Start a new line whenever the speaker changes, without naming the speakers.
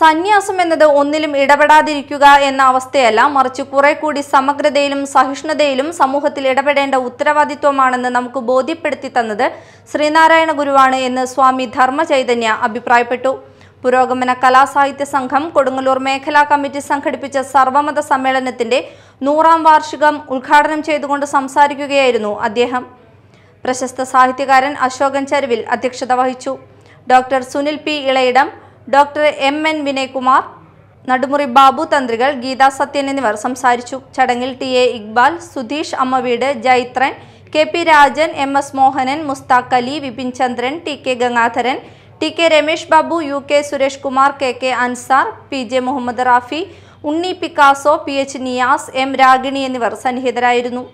സന്യാസം എന്നത് ഒന്നിലും ഇടപെടാതിരിക്കുക എന്ന അവസ്ഥയല്ല മറിച്ച് കുറെ കൂടി സമഗ്രതയിലും സഹിഷ്ണുതയിലും സമൂഹത്തിൽ ഇടപെടേണ്ട ഉത്തരവാദിത്വമാണെന്ന് നമുക്ക് ബോധ്യപ്പെടുത്തി തന്നത് ശ്രീനാരായണ ഗുരുവാണ് എന്ന് സ്വാമി ധർമ്മചൈതന്യ അഭിപ്രായപ്പെട്ടു പുരോഗമന കലാസാഹിത്യ സംഘം കൊടുങ്ങല്ലൂർ മേഖലാ കമ്മിറ്റി സംഘടിപ്പിച്ച സർവമത സമ്മേളനത്തിന്റെ നൂറാം വാർഷികം ഉദ്ഘാടനം ചെയ്തുകൊണ്ട് സംസാരിക്കുകയായിരുന്നു അദ്ദേഹം പ്രശസ്ത സാഹിത്യകാരൻ അശോകൻ ചരുവിൽ അധ്യക്ഷത വഹിച്ചു doctor Sunil P Ilayidam doctor M N Vinaykumar Nadumuri Babu Thanthrikal Geetha Sathyan എന്നിവർ സംസാരിച്ചു ചടങ്ങിൽ T A Iqbal Sudheesh Ammaveedu Jaithran K P Rajan M S Mohanan Mushtaq Ali Vipin Chandran T K Gangadharan T K Ramesh Babu U K Suresh Kumar K K Ansar P J Muhammad Rafi Unni Picasso P H Niyas M Ragini എന്നിവർ സന്നിഹിതരായിരുന്നു